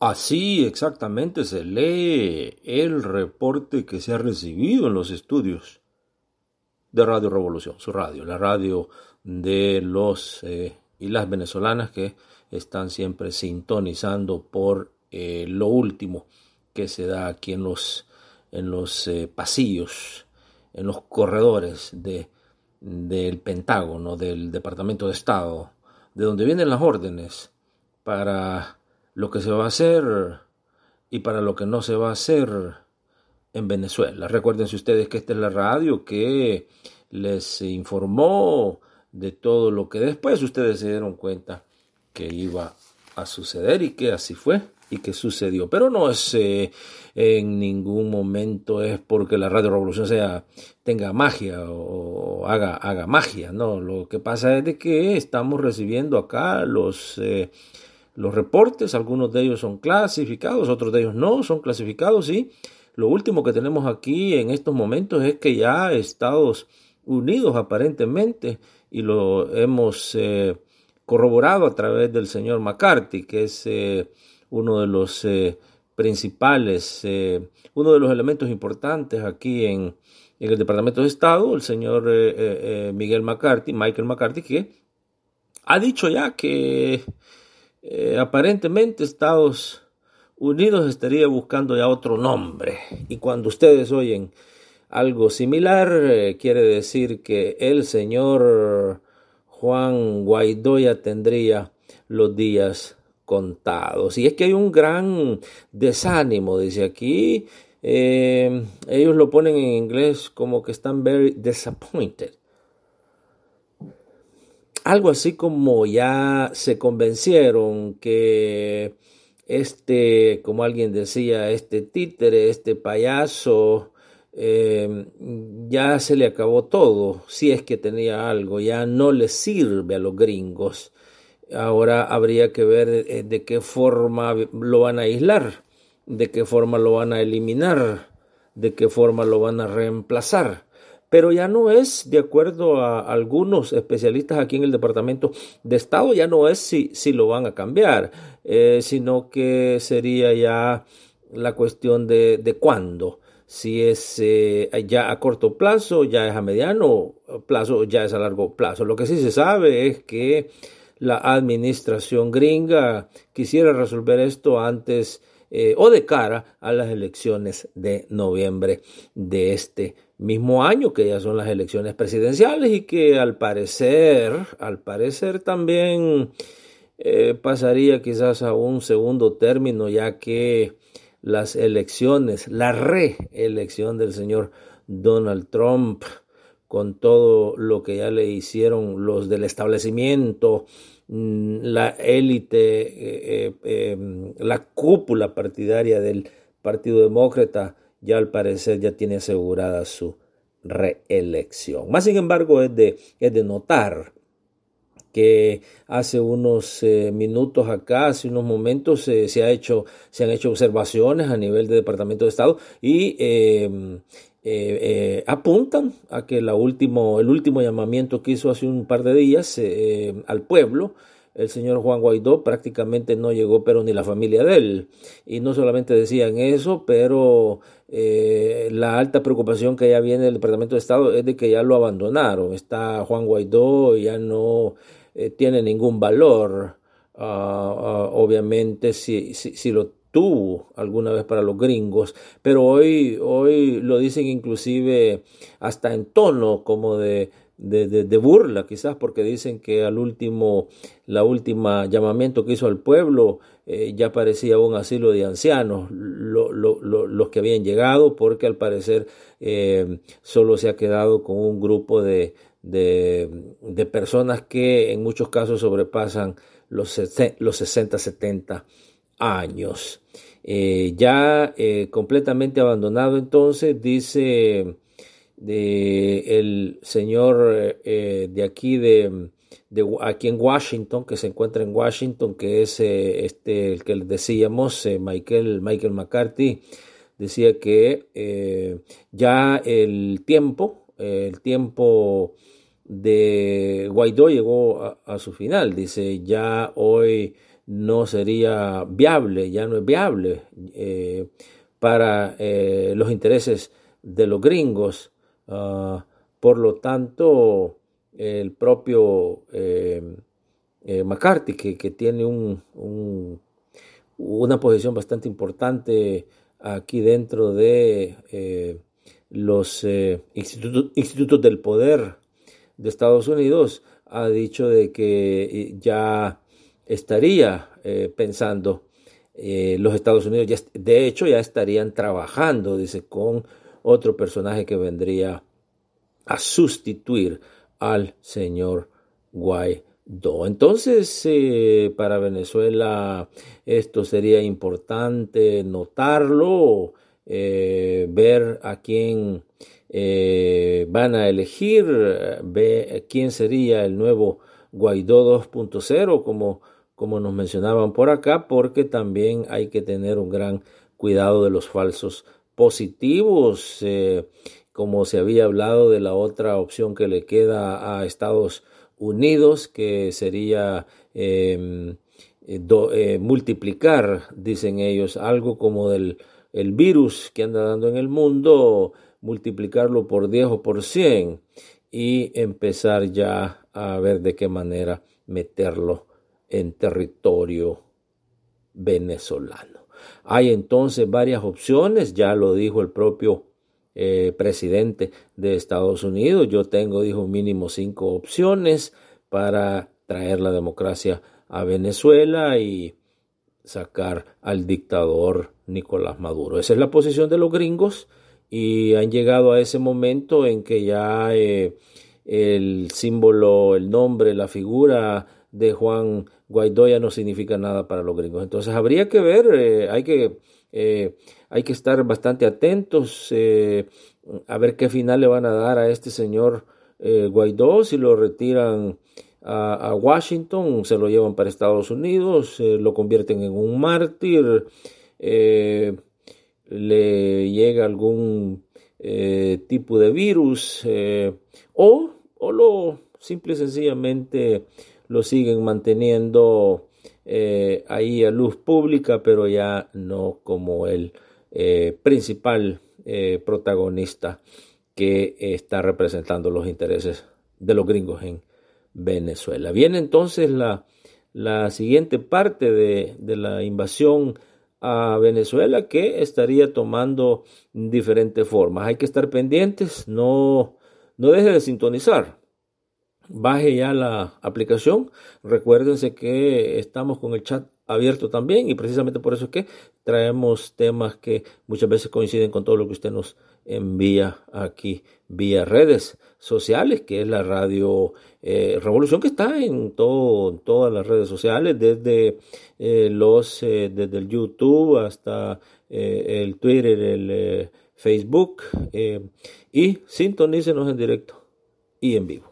Así exactamente se lee el reporte que se ha recibido en los estudios de Radio Revolución, su radio, la radio de los eh, y las venezolanas que están siempre sintonizando por eh, lo último que se da aquí en los, en los eh, pasillos, en los corredores de, del Pentágono, del Departamento de Estado, de donde vienen las órdenes para lo que se va a hacer y para lo que no se va a hacer en Venezuela. Recuerden ustedes que esta es la radio que les informó de todo lo que después ustedes se dieron cuenta que iba a suceder y que así fue y que sucedió. Pero no es eh, en ningún momento es porque la Radio Revolución sea, tenga magia o, haga, haga, magia. No, lo que pasa es de que estamos recibiendo acá los... Eh, los reportes, algunos de ellos son clasificados, otros de ellos no son clasificados y lo último que tenemos aquí en estos momentos es que ya Estados Unidos aparentemente, y lo hemos eh, corroborado a través del señor McCarthy, que es eh, uno de los eh, principales, uno de los elementos importantes aquí en, en el Departamento de Estado, el señor Miguel McCarthy, Michael McCarthy, que ha dicho ya que eh, aparentemente Estados Unidos estaría buscando ya otro nombre. Y cuando ustedes oyen algo similar, eh, quiere decir que el señor Juan Guaidó ya tendría los días contados. Y es que hay un gran desánimo, dice aquí. Eh, ellos lo ponen en inglés como que están very disappointed algo así como ya se convencieron que este, como alguien decía, este títere, este payaso, em, ya se le acabó todo, si es que tenía algo, ya no le sirve a los gringos. Ahora habría que ver eh, de qué forma lo van a aislar, de qué forma lo van a eliminar, de qué forma lo van a reemplazar pero ya no es, de acuerdo a algunos especialistas aquí en el Departamento de Estado, ya no es si, si lo van a cambiar, eh, sino que sería ya la cuestión de, de cuándo. Si es eh, ya a corto plazo, ya es a mediano plazo, ya es a largo plazo. Lo que sí se sabe es que la administración gringa quisiera resolver esto antes eh, o de cara a las elecciones de noviembre de este mismo año, que ya son las elecciones presidenciales y que al parecer, al parecer también eh, pasaría quizás a un segundo término, ya que las elecciones, la reelección del señor Donald Trump, con todo lo que ya le hicieron los del establecimiento, mm, la élite, eh, eh, em, la cúpula partidaria del Partido Demócrata, ya al parecer ya tiene asegurada su reelección. Más sin embargo, es de, es de notar que hace unos eh, minutos acá, hace unos momentos, eh, se, ha hecho, se han hecho observaciones a nivel de Departamento de Estado y em, eh, apuntan a que último, el último llamamiento que hizo hace un par de días em, al pueblo, el señor Juan Guaidó prácticamente no llegó, pero ni la familia de él. Y no solamente decían eso, pero la alta preocupación que ya viene del Departamento de Estado es de que ya lo abandonaron. Está Juan Guaidó, ya no eh, tiene ningún valor. Ah, ah, obviamente, si, si, lo tuvo alguna vez para los gringos, pero hoy, hoy lo dicen inclusive hasta en tono como de, de, burla, quizás porque dicen que al último, la última llamamiento que hizo al pueblo eh, ya parecía un asilo de ancianos, lo, los que habían llegado, porque al parecer eh, solo se ha quedado con un grupo de, de, personas que en muchos casos sobrepasan los, los 60, 70 años. Eh, ya eh, completamente abandonado entonces, dice el señor eh, de aquí de, aquí en Washington, que se encuentra en Washington, que es este el que decíamos, Michael, Michael McCarthy, decía que ya el tiempo eh, el tiempo de Guaidó llegó a, su final. Dice, ya hoy no sería viable, ya no es viable eh, para eh, los intereses de los gringos. Ah, por lo tanto, el propio McCarthy, que, tiene una posición bastante importante aquí dentro de los eh, institutos, del poder de Estados Unidos ha dicho de que eh, ya estaría eh, pensando los Estados Unidos, ya, de hecho ya estarían trabajando, dice, con otro personaje que vendría a sustituir al señor Guaidó. Entonces, para Venezuela esto sería importante notarlo eh, ver a quién eh, van a elegir, ver quién sería el nuevo Guaidó 2.0, como, como nos mencionaban por acá, porque también hay que tener un gran cuidado de los falsos positivos, eh, como se había hablado de la otra opción que le queda a Estados Unidos, que sería em, multiplicar, dicen ellos, algo como del el virus que anda dando en el mundo, multiplicarlo por 10 o por 100 y empezar ya a ver de qué manera meterlo en territorio venezolano. Hay entonces varias opciones, ya lo dijo el propio eh, presidente de Estados Unidos, yo tengo, dijo, mínimo cinco opciones para traer la democracia a Venezuela y sacar al dictador Nicolás Maduro. Esa es la posición de los gringos y han llegado a ese momento en que ya eh, el símbolo, el nombre, la figura de Juan Guaidó ya no significa nada para los gringos. Entonces habría que ver, eh, hay, que, eh, hay que estar bastante atentos a ver qué final le van a dar a este señor Guaidó, si lo retiran a, Washington, se lo llevan para Estados Unidos, eh, lo convierten en un mártir, eh, le llega algún eh, tipo de virus o, o, lo simple y sencillamente lo siguen manteniendo ahí a luz pública, pero ya no como el principal protagonista que está representando los intereses de los gringos en Venezuela. Viene entonces la, la siguiente parte de, de, la invasión a Venezuela que estaría tomando diferentes formas. Hay que estar pendientes, no, no deje de sintonizar. Baje ya la aplicación. Recuérdense que estamos con el chat abierto también y precisamente por eso es que traemos temas que muchas veces coinciden con todo lo que usted nos, envía aquí vía redes sociales, que es la radio eh, Revolución, que está en, todo, todas las redes sociales, desde, eh, los, eh, desde el YouTube hasta el Twitter, el Facebook, y sintonícenos en directo y en vivo.